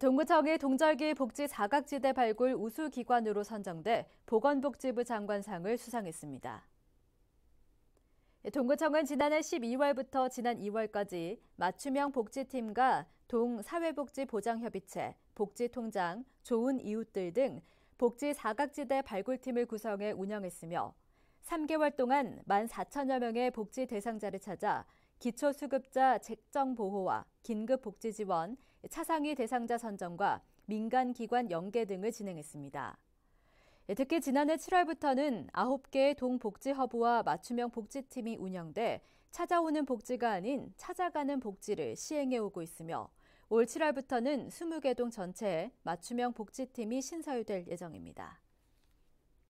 동구청이 동절기 복지 사각지대 발굴 우수기관으로 선정돼 보건복지부 장관상을 수상했습니다. 동구청은 지난해 12월부터 지난 2월까지 맞춤형 복지팀과 동사회복지보장협의체, 복지통장, 좋은 이웃들 등 복지 사각지대 발굴팀을 구성해 운영했으며 3개월 동안 1만 4천여 명의 복지 대상자를 찾아 기초수급자 책정 보호와 긴급복지 지원, 차상위 대상자 선정과 민간기관 연계 등을 진행했습니다. 예, 특히 지난해 7월부터는 9개의 동복지 허브와 맞춤형 복지팀이 운영돼 찾아오는 복지가 아닌 찾아가는 복지를 시행해 오고 있으며 올 7월부터는 20개 동 전체에 맞춤형 복지팀이 신설될 예정입니다.